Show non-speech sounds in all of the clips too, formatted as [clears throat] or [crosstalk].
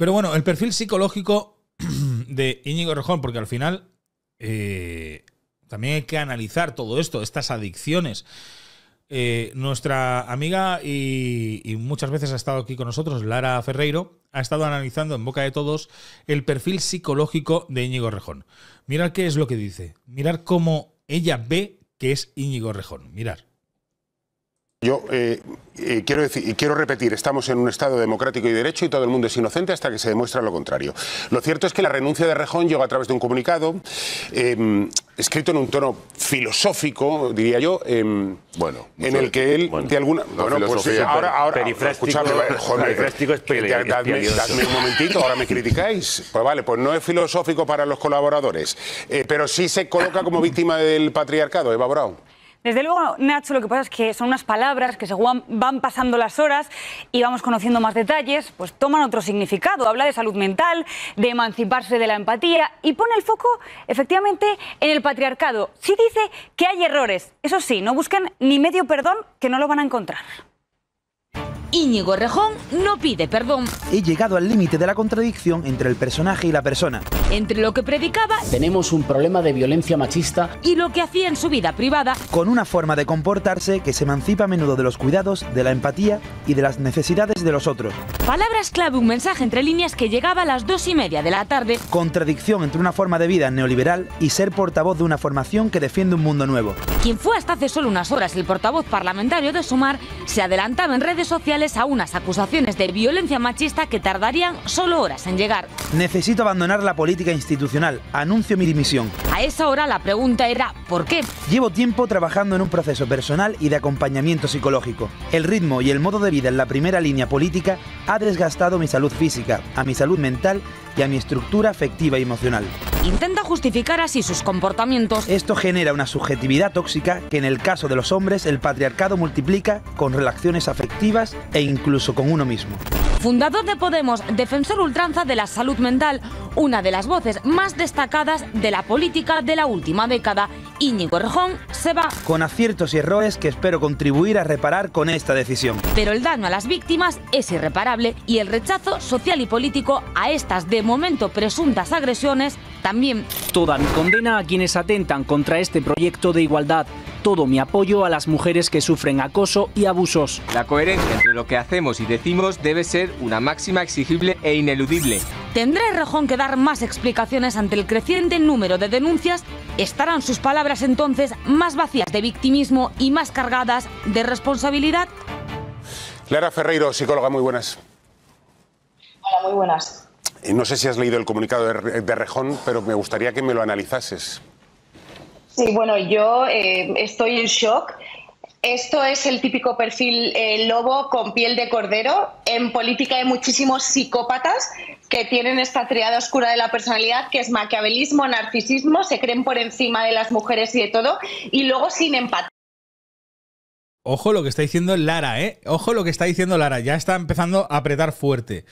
Pero bueno, el perfil psicológico [clears throat] de Íñigo Rejón, porque al final eh, también hay que analizar todo esto, estas adicciones. Eh, nuestra amiga y, y, muchas veces ha estado aquí con nosotros, Lara Ferreiro, ha estado analizando en boca de todos el perfil psicológico de Íñigo Rejón. Mirad qué es lo que dice, Mirar cómo ella ve que es Íñigo Rejón, Mirar. Yo eh, eh, quiero, decir, quiero repetir, estamos en un Estado democrático y derecho y todo el mundo es inocente hasta que se demuestra lo contrario. Lo cierto es que la renuncia de Rejón llegó a través de un comunicado em, escrito en un tono filosófico, diría yo, em, bueno, en el que él, bueno, de alguna... Bueno, pues ahora... ahora eh, es dadme, dadme, un momentito, ahora me criticáis. Pues vale, pues no es filosófico para los colaboradores, pero sí se coloca como víctima del patriarcado, Eva Braun. Desde luego, Nacho, lo que pasa es que son unas palabras que según van pasando las horas y vamos conociendo más detalles, pues toman otro significado. Habla de salud mental, de emanciparse de la empatía y pone el foco efectivamente en el patriarcado. Sí dice que hay errores, eso sí, no buscan ni medio perdón que no lo van a encontrar. Íñigo Rejón no pide perdón. He llegado al límite de la contradicción entre el personaje y la persona. Entre lo que predicaba... Tenemos un problema de violencia machista. Y lo que hacía en su vida privada. Con una forma de comportarse que se emancipa a menudo de los cuidados, de la empatía y de las necesidades de los otros. Palabras clave, un mensaje entre líneas que llegaba a las dos y media de la tarde. Contradicción entre una forma de vida neoliberal y ser portavoz de una formación que defiende un mundo nuevo. Quien fue hasta hace solo unas horas el portavoz parlamentario de Sumar se adelantaba en redes sociales a unas acusaciones de violencia machista que tardarían solo horas en llegar. Necesito abandonar la política institucional. Anuncio mi dimisión. A esa hora la pregunta era ¿por qué? Llevo tiempo trabajando en un proceso personal y de acompañamiento psicológico. El ritmo y el modo de vida en la primera línea política ha desgastado mi salud física, a mi salud mental y a mi estructura afectiva y emocional. Intenta justificar así sus comportamientos. Esto genera una subjetividad tóxica que en el caso de los hombres el patriarcado multiplica con relaciones afectivas e incluso con uno mismo. Fundador de Podemos, defensor ultranza de la salud mental, una de las voces más destacadas de la política de la última década, Íñigo Rejón se va. Con aciertos y errores que espero contribuir a reparar con esta decisión. Pero el daño a las víctimas es irreparable y el rechazo social y político a estas de momento presuntas agresiones también. Toda mi condena a quienes atentan contra este proyecto de igualdad. Todo mi apoyo a las mujeres que sufren acoso y abusos. La coherencia entre lo que hacemos y decimos debe ser una máxima exigible e ineludible. ¿Tendré Rejón que dar más explicaciones ante el creciente número de denuncias. Estarán sus palabras entonces más vacías de victimismo y más cargadas de responsabilidad. Clara Ferreiro, psicóloga, muy buenas. Hola, muy buenas. Eh, no sé si has leído el comunicado de Rejón, pero me gustaría que me lo analizases. Sí, bueno, yo eh, estoy en shock. Esto es el típico perfil eh, lobo con piel de cordero. En política hay muchísimos psicópatas que tienen esta triada oscura de la personalidad, que es maquiavelismo, narcisismo, se creen por encima de las mujeres y de todo, y luego sin empatía Ojo lo que está diciendo Lara, ¿eh? Ojo lo que está diciendo Lara. Ya está empezando a apretar fuerte.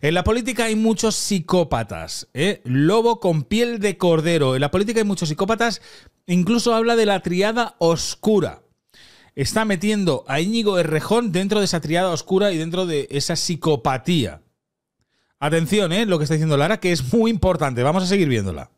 En la política hay muchos psicópatas, ¿eh? Lobo con piel de cordero. En la política hay muchos psicópatas. Incluso habla de la triada oscura. Está metiendo a Íñigo Errejón dentro de esa triada oscura y dentro de esa psicopatía. Atención, ¿eh? Lo que está diciendo Lara, que es muy importante. Vamos a seguir viéndola.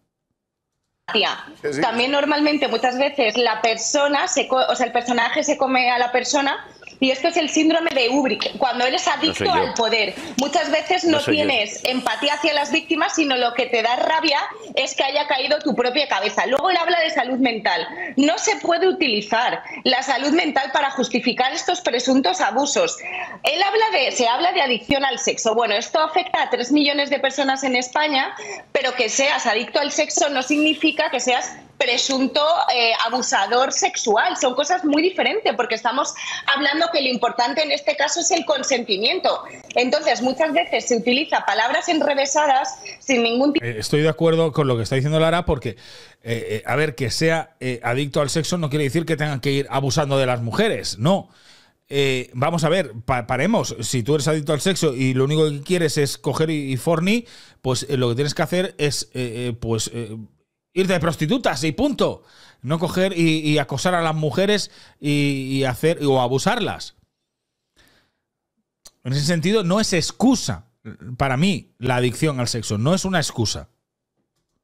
También normalmente muchas veces la persona, se o sea, el personaje se come a la persona y esto es el síndrome de Ubrick. Cuando eres adicto al poder, muchas veces no, tienes empatía hacia las víctimas, sino lo que te da rabia es que haya caído tu propia cabeza. Luego él habla de salud mental. No se puede utilizar la salud mental para justificar estos presuntos abusos. Él habla de, se habla de adicción al sexo. Bueno, esto afecta a 3 millones de personas en España, pero que seas adicto al sexo no significa que seas presunto eh, abusador sexual. Son cosas muy diferentes porque estamos hablando que lo importante en este caso es el consentimiento. Entonces, muchas veces se utiliza palabras enrevesadas sin ningún tipo... Eh, estoy de acuerdo con lo que está diciendo Lara porque, eh, eh, a ver, que sea adicto al sexo no quiere decir que tengan que ir abusando de las mujeres, no. vamos a ver, paremos. Si tú eres adicto al sexo y lo único que quieres es coger y, forni, pues lo que tienes que hacer es pues irte de prostitutas y punto. No coger y, acosar a las mujeres y hacer o abusarlas. En ese sentido, no es excusa para mí la adicción al sexo, no es una excusa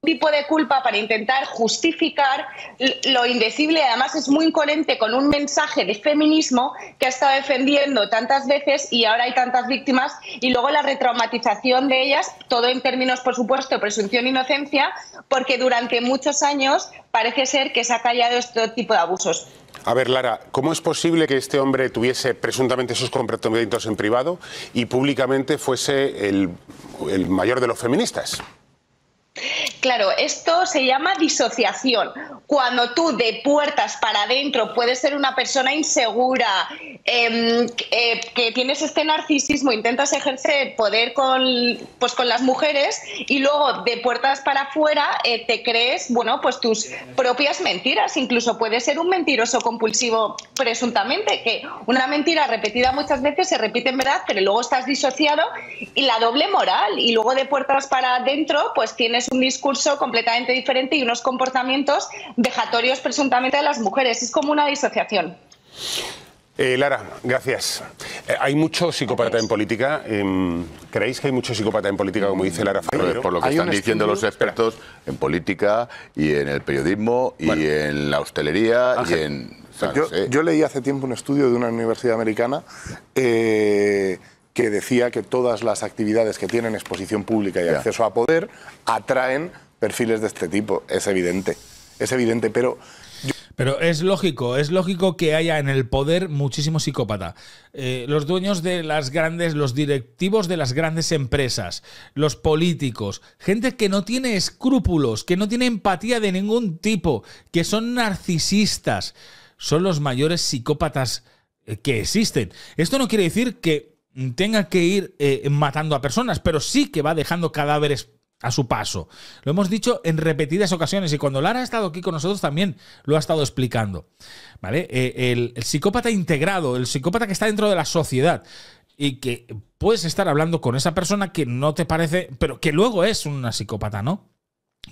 tipo de culpa para intentar justificar lo indecible. Además, es muy incoherente con un mensaje de feminismo que ha estado defendiendo tantas veces y ahora hay tantas víctimas. Y luego la retraumatización de ellas, todo en términos, por supuesto, presunción de inocencia, porque durante muchos años parece ser que se ha callado este tipo de abusos. A ver, Lara, ¿cómo es posible que este hombre tuviese presuntamente sus comportamientos en privado y públicamente fuese el mayor de los feministas? Claro, esto se llama disociación. Cuando tú de puertas para adentro puedes ser una persona insegura, em, eh, que tienes este narcisismo, intentas ejercer poder con, pues, con las mujeres y luego de puertas para afuera eh, te crees, bueno, pues tus propias mentiras. Incluso puede ser un mentiroso compulsivo presuntamente, que una mentira repetida muchas veces se repite en verdad, pero luego estás disociado y la doble moral y luego de puertas para adentro pues tienes un discurso curso completamente diferente y unos comportamientos vejatorios presuntamente de las mujeres. Es como una disociación. Eh, Lara, gracias. Eh, hay mucho psicópata en política. Em, ¿Creéis que hay mucho psicópata en política, como dice Lara Fernández. Por lo que están diciendo los expertos en política y en el periodismo y en la hostelería y en... yo, leí hace tiempo un estudio de una universidad americana eh, que decía que todas las actividades que tienen exposición pública y acceso a poder atraen perfiles de este tipo. Es evidente, es evidente, pero... Pero es lógico, es lógico que haya en el poder muchísimo psicópata. Eh, los dueños de las grandes, los directivos de las grandes empresas, los políticos, gente que no tiene escrúpulos, que no tiene empatía de ningún tipo, que son narcisistas, son los mayores psicópatas eh, que existen. Esto no quiere decir que tenga que ir eh, matando a personas, pero sí que va dejando cadáveres a su paso. Lo hemos dicho en repetidas ocasiones y cuando Lara ha estado aquí con nosotros también lo ha estado explicando. ¿Vale? Eh, el psicópata integrado, el psicópata que está dentro de la sociedad y que puedes estar hablando con esa persona que no te parece, pero que luego es una psicópata, ¿no?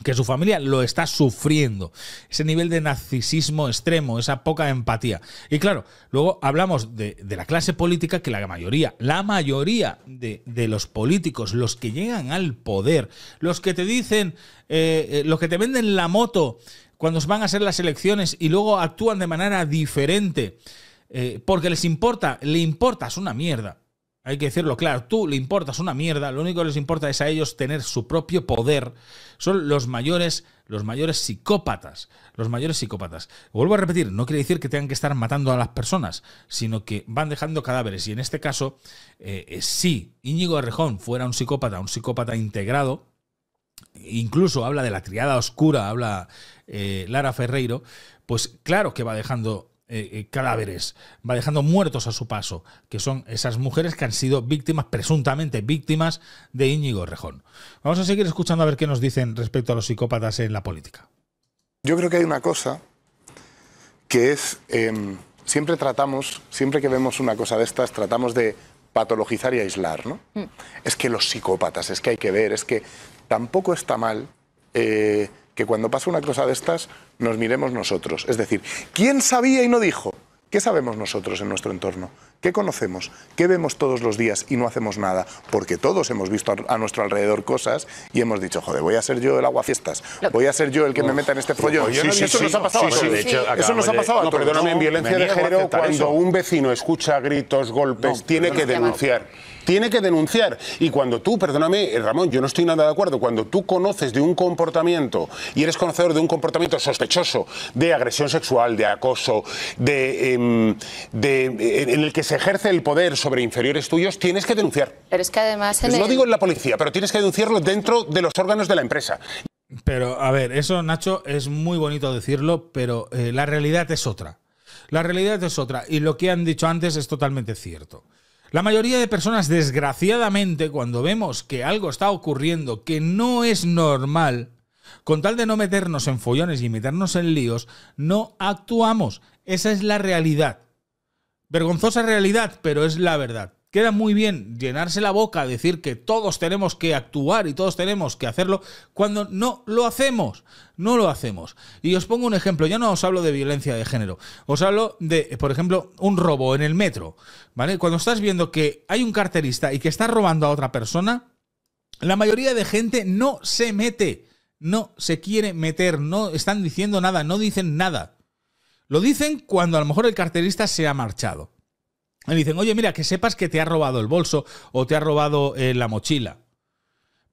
que su familia lo está sufriendo. Ese nivel de narcisismo extremo, esa poca empatía. Y claro, luego hablamos de, la clase política que la mayoría, la mayoría de, los políticos, los que llegan al poder, los que te dicen, eh, eh, los que te venden la moto cuando van a ser las elecciones y luego actúan de manera diferente, eh, porque les importa, le importa, es una mierda. Hay que decirlo claro, tú le importas una mierda, lo único que les importa es a ellos tener su propio poder. Son los mayores, los mayores psicópatas, los mayores psicópatas. Vuelvo a repetir, no quiere decir que tengan que estar matando a las personas, sino que van dejando cadáveres. Y en este caso, eh, eh, si Íñigo Arrejón fuera un psicópata, un psicópata integrado, incluso habla de la triada oscura, habla eh, Lara Ferreiro, pues claro que va dejando eh, eh, cadáveres, va dejando muertos a su paso, que son esas mujeres que han sido víctimas, presuntamente víctimas, de Íñigo Rejón. Vamos a seguir escuchando a ver qué nos dicen respecto a los psicópatas en la política. Yo creo que hay una cosa que es, em, siempre tratamos, siempre que vemos una cosa de estas, tratamos de patologizar y aislar, ¿no? Mm. Es que los psicópatas, es que hay que ver, es que tampoco está mal. Eh, que cuando pasa una cosa de estas nos miremos nosotros. Es decir, ¿quién sabía y no dijo? ¿Qué sabemos nosotros en nuestro entorno? ¿Qué conocemos? ¿Qué vemos todos los días y no hacemos nada? Porque todos hemos visto a nuestro alrededor cosas y hemos dicho, joder, voy a ser yo el aguafiestas, voy a ser yo el que me meta en este follón. eso nos ha pasado de Eso nos ha pasado no, Perdóname, en violencia de género, cuando un vecino escucha gritos, golpes, tiene que denunciar tiene que denunciar. Y cuando tú, perdóname, Ramón, yo no estoy nada de acuerdo, cuando tú conoces de un comportamiento y eres conocedor de un comportamiento sospechoso de agresión sexual, de acoso, de, em, de en el que se ejerce el poder sobre inferiores tuyos, tienes que denunciar. Pero es que además... No digo en la policía, pero tienes que denunciarlo dentro de los órganos de la empresa. Pero, a ver, eso, Nacho, es muy bonito decirlo, pero eh, la realidad es otra. La realidad es otra. Y lo que han dicho antes es totalmente cierto. La mayoría de personas, desgraciadamente, cuando vemos que algo está ocurriendo que no es normal, con tal de no meternos en follones y meternos en líos, no actuamos. Esa es la realidad. Vergonzosa realidad, pero es la verdad. Queda muy bien llenarse la boca, decir que todos tenemos que actuar y todos tenemos que hacerlo cuando no lo hacemos. No lo hacemos. Y os pongo un ejemplo, ya no os hablo de violencia de género, os hablo de, por ejemplo, un robo en el metro. ¿Vale? Cuando estás viendo que hay un carterista y que está robando a otra persona, la mayoría de gente no se mete, no se quiere meter, no están diciendo nada, no dicen nada. Lo dicen cuando a lo mejor el carterista se ha marchado. Me dicen, oye, mira, que sepas que te ha robado el bolso o te ha robado eh, la mochila.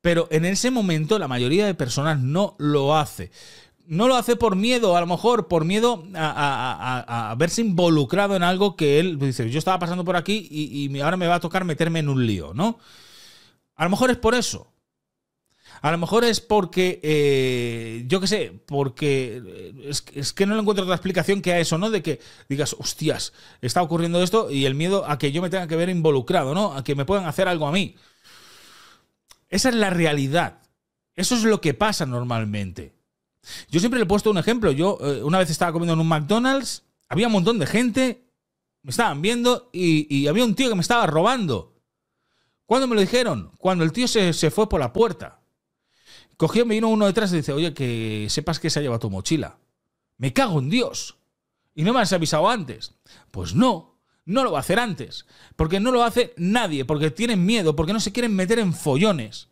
Pero en ese momento la mayoría de personas no lo hace. No lo hace por miedo, a lo mejor por miedo a, a, verse involucrado en algo que él dice, yo estaba pasando por aquí y, y ahora me va a tocar meterme en un lío, ¿no? A lo mejor es por eso. A lo mejor es porque, eh, yo qué sé, porque eh, es, que no le encuentro otra explicación que a eso, ¿no? De que digas, hostias, está ocurriendo esto y el miedo a que yo me tenga que ver involucrado, ¿no? A que me puedan hacer algo a mí. Esa es la realidad. Eso es lo que pasa normalmente. Yo siempre le he puesto un ejemplo. Yo eh, una vez estaba comiendo en un McDonald's, había un montón de gente, me estaban viendo y, había un tío que me estaba robando. ¿Cuándo me lo dijeron? Cuando el tío se, se fue por la puerta. Cogió, me vino uno detrás y dice, oye, que sepas que se ha llevado tu mochila. Me cago en Dios. Y no me has avisado antes. Pues no, no lo va a hacer antes. Porque no lo hace nadie, porque tienen miedo, porque no se quieren meter en follones.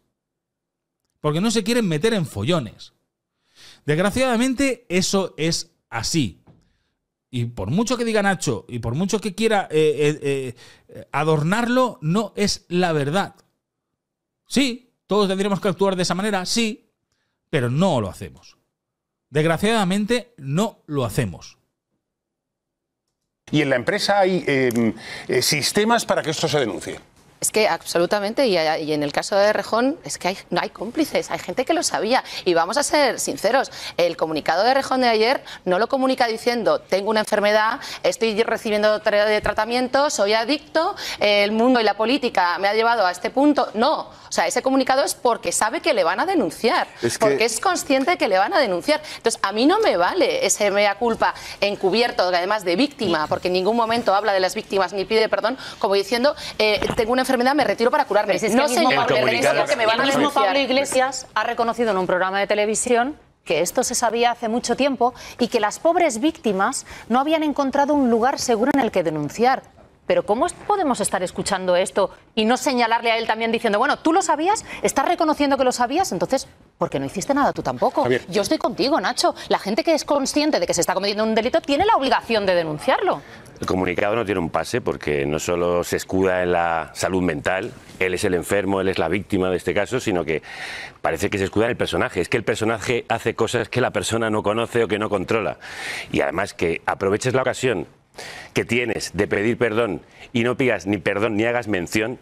Porque no se quieren meter en follones. Desgraciadamente, eso es así. Y por mucho que diga Nacho, y por mucho que quiera eh, eh, eh, adornarlo, no es la verdad. Sí, ¿Todos tendríamos que actuar de esa manera? Sí, pero no lo hacemos. Desgraciadamente no lo hacemos. Y en la empresa hay em, eh, sistemas para que esto se denuncie. Es que absolutamente, y, en el caso de Rejón, es que hay, no hay cómplices, hay gente que lo sabía. Y vamos a ser sinceros, el comunicado de Rejón de ayer no lo comunica diciendo, tengo una enfermedad, estoy recibiendo tratamiento, soy adicto, el mundo y la política me ha llevado a este punto. No, o sea, ese comunicado es porque sabe que le van a denunciar, porque es consciente que le van a denunciar. Entonces, a mí no me vale ese mea culpa encubierto, además de víctima, porque en ningún momento habla de las víctimas ni pide perdón, como diciendo, eh, tengo una enfermedad enfermedad, me retiro para curarme. Es no, mismo Pablo Iglesias ha reconocido en un programa de televisión que esto se sabía hace mucho tiempo y que las pobres víctimas no habían encontrado un lugar seguro en el que denunciar. Pero ¿cómo podemos estar escuchando esto y no señalarle a él también diciendo, bueno, tú lo sabías, estás reconociendo que lo sabías, entonces, ¿por qué no hiciste nada tú tampoco? Yo estoy contigo, Nacho. La gente que es consciente de que se está cometiendo un delito tiene la obligación de denunciarlo. El comunicado no tiene un pase porque no solo se escuda en la salud mental, él es el enfermo, él es la víctima de este caso, sino que parece que se escuda en el personaje. Es que el personaje hace cosas que la persona no conoce o que no controla. Y además que aproveches la ocasión que tienes de pedir perdón y no pidas ni perdón ni hagas mención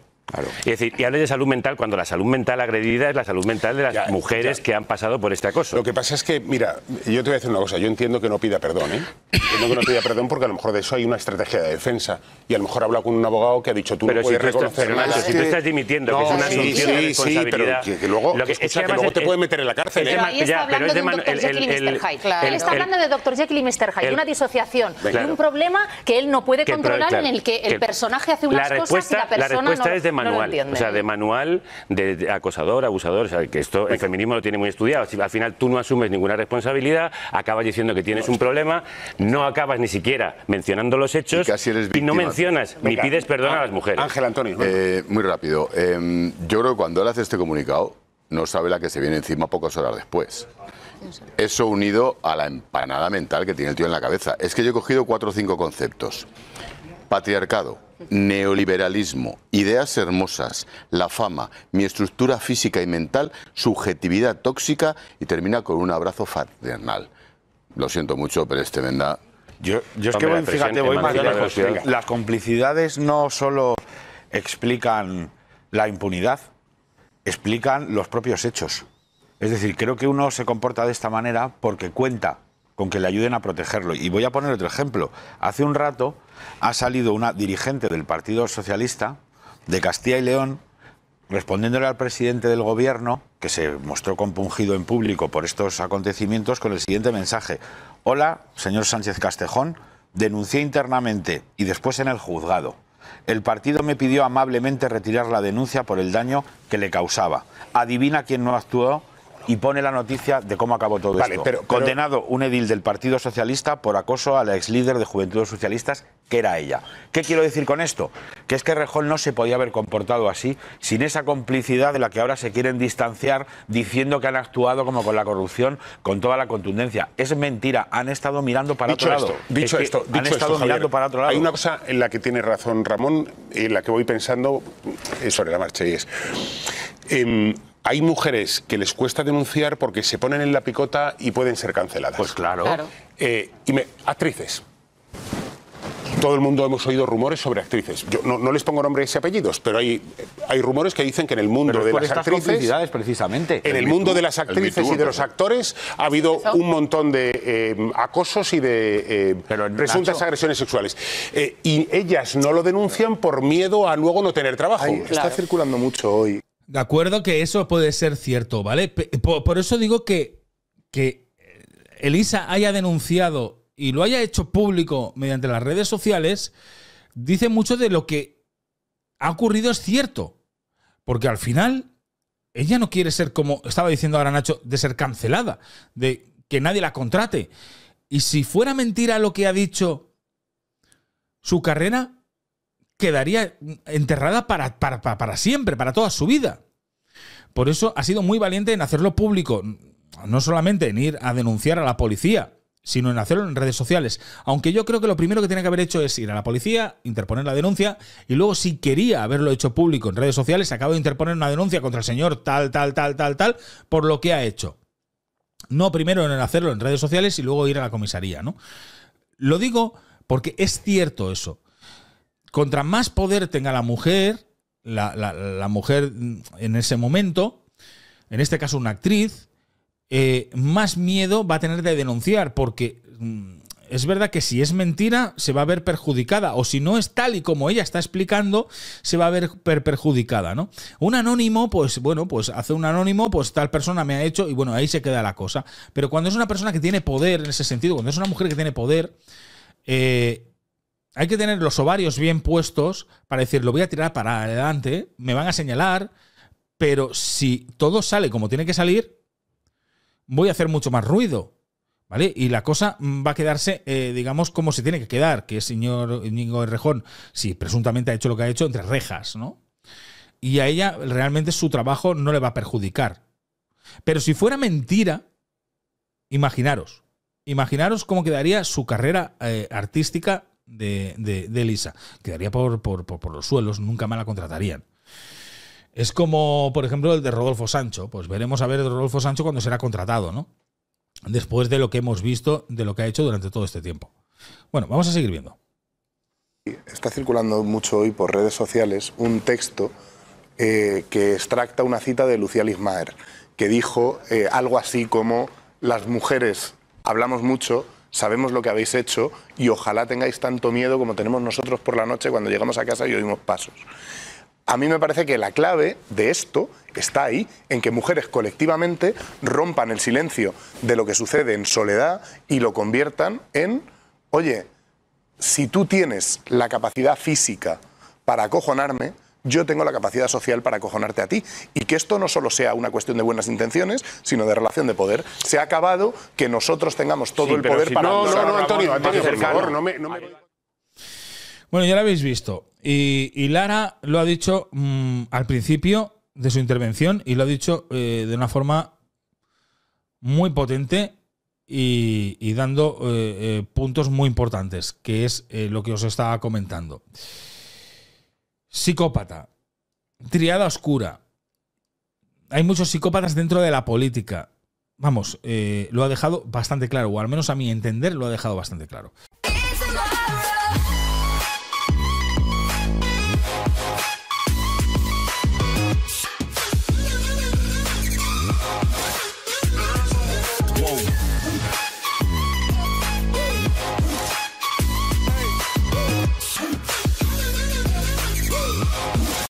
es decir, y hables de salud mental cuando la salud mental agredida es la salud mental de las mujeres que han pasado por este acoso. Lo que pasa es que, mira, yo te voy a decir una cosa, yo entiendo que no pida perdón, ¿eh? Entiendo que no pida perdón porque a lo mejor de eso hay una estrategia de defensa y a lo mejor habla con un abogado que ha dicho tú pero no puedes si reconocer nada. si tú estás dimitiendo, que es una asunción sí, de responsabilidad. Sí, pero que, luego, es que, luego te puede meter en la cárcel. ¿eh? Es, ¿eh? Pero ahí está hablando de Jekyll y Mr. Hyde. Él está hablando de Dr. Jekyll y Mr. Hyde, una disociación y un problema que él no puede controlar en el que el personaje hace unas cosas y la persona no o sea, de manual, de acosador, abusador. que esto el pues- feminismo lo tiene muy estudiado. al final tú no asumes ninguna responsabilidad, acabas diciendo que tienes un problema, no acabas ni siquiera mencionando los hechos y, no mencionas ni pides perdón a las mujeres. Ángel Antonio. Eh, muy rápido. Em, yo creo que cuando él hace este comunicado, no sabe la que se viene encima pocas horas después. Eso unido a la empanada mental que tiene el tío en la cabeza. Es que yo he cogido cuatro o cinco conceptos. Patriarcado, Neoliberalismo, ideas hermosas, la fama, mi estructura física y mental, subjetividad tóxica y termina con un abrazo fraternal. Lo siento mucho, pero este venda. Yo, yo es que voy, fíjate, voy más lejos. Las complicidades no solo explican la impunidad, explican los propios hechos. Es decir, creo que uno se comporta de esta manera porque cuenta con que le ayuden a protegerlo. Y voy a poner otro ejemplo. Hace un rato ha salido una dirigente del Partido Socialista de Castilla y León respondiéndole al presidente del gobierno, que se mostró compungido en público por estos acontecimientos, con el siguiente mensaje. Hola, señor Sánchez Castejón, denuncié internamente y después en el juzgado. El partido me pidió amablemente retirar la denuncia por el daño que le causaba. Adivina quién no actuó y pone la noticia de cómo acabó todo esto. Condenado un edil del Partido Socialista por acoso a la ex líder de Juventudes Socialistas, que era ella. ¿Qué quiero decir con esto? Que es que Rejón no se podía haber comportado así, sin esa complicidad de la que ahora se quieren distanciar, diciendo que han actuado como con la corrupción, con toda la contundencia. Es mentira, han estado mirando para otro lado. Dicho esto, han estado mirando para otro lado. Hay una cosa en la que tiene razón Ramón, en la que voy pensando sobre la marcha, y es. Em, hay mujeres que les cuesta denunciar porque se ponen en la picota y pueden ser canceladas. Pues claro. Eh, y actrices. Todo el mundo hemos oído rumores sobre actrices. Yo no, les pongo nombres y apellidos, pero hay, rumores que dicen que en el mundo de las actrices. precisamente. En el, mundo de las actrices y de los actores ha habido un montón de eh, acosos y de eh, presuntas agresiones sexuales. y ellas no lo denuncian por miedo a luego no tener trabajo. Está circulando mucho hoy de acuerdo que eso puede ser cierto, ¿vale? Por, eso digo que, que Elisa haya denunciado y lo haya hecho público mediante las redes sociales, dice mucho de lo que ha ocurrido es cierto. Porque al final, ella no quiere ser, como estaba diciendo ahora Nacho, de ser cancelada, de que nadie la contrate. Y si fuera mentira lo que ha dicho, su carrera quedaría enterrada para, para, siempre, para toda su vida. Por eso ha sido muy valiente en hacerlo público, no solamente en ir a denunciar a la policía, sino en hacerlo en redes sociales. Aunque yo creo que lo primero que tiene que haber hecho es ir a la policía, interponer la denuncia, y luego si quería haberlo hecho público en redes sociales, acabo de interponer una denuncia contra el señor tal, tal, tal, tal, tal, por lo que ha hecho. No primero en hacerlo en redes sociales y luego ir a la comisaría, ¿no? Lo digo porque es cierto eso contra más poder tenga la mujer, la, mujer en ese momento, en este caso una actriz, eh, más miedo va a tener de denunciar, porque mm, es verdad que si es mentira se va a ver perjudicada o si no es tal y como ella está explicando se va a ver perjudicada, ¿no? Un anónimo, pues bueno, pues hace un anónimo, pues tal persona me ha hecho y bueno, ahí se queda la cosa. Pero cuando es una persona que tiene poder en ese sentido, cuando es una mujer que tiene poder, eh, hay que tener los ovarios bien puestos para decir, lo voy a tirar para adelante, me van a señalar, pero si todo sale como tiene que salir, voy a hacer mucho más ruido. ¿Vale? Y la cosa va a quedarse, eh, digamos, como se tiene que quedar, que el señor Íñigo Rejón, si presuntamente ha hecho lo que ha hecho, entre rejas, ¿no? Y a ella realmente su trabajo no le va a perjudicar. Pero si fuera mentira, imaginaros, imaginaros cómo quedaría su carrera eh, artística de, de, Lisa. Quedaría por, por, los suelos, nunca más la contratarían. Es como, por ejemplo, el de Rodolfo Sancho. Pues veremos a ver de Rodolfo Sancho cuando será contratado, ¿no? Después de lo que hemos visto, de lo que ha hecho durante todo este tiempo. Bueno, vamos a seguir viendo. Está circulando mucho hoy por redes sociales un texto eh, que extracta una cita de Lucía Lismaer, que dijo eh, algo así como, las mujeres hablamos mucho, sabemos lo que habéis hecho y ojalá tengáis tanto miedo como tenemos nosotros por la noche cuando llegamos a casa y oímos pasos. A mí me parece que la clave de esto está ahí, en que mujeres colectivamente rompan el silencio de lo que sucede en soledad y lo conviertan en, oye, si tú tienes la capacidad física para acojonarme, yo tengo la capacidad social para acojonarte a ti. Y que esto no solo sea una cuestión de buenas intenciones, sino de relación de poder. Se ha acabado que nosotros tengamos todo el poder para... No, no, no, Antonio, por Bueno, ya lo habéis visto. Y, Lara lo ha dicho mm, al principio de su intervención y lo ha dicho eh, de una forma muy potente y, dando eh, eh, puntos muy importantes, que es lo que os estaba comentando. Psicópata. Triada oscura. Hay muchos psicópatas dentro de la política. Vamos, eh, lo ha dejado bastante claro, o al menos a mi entender lo ha dejado bastante claro.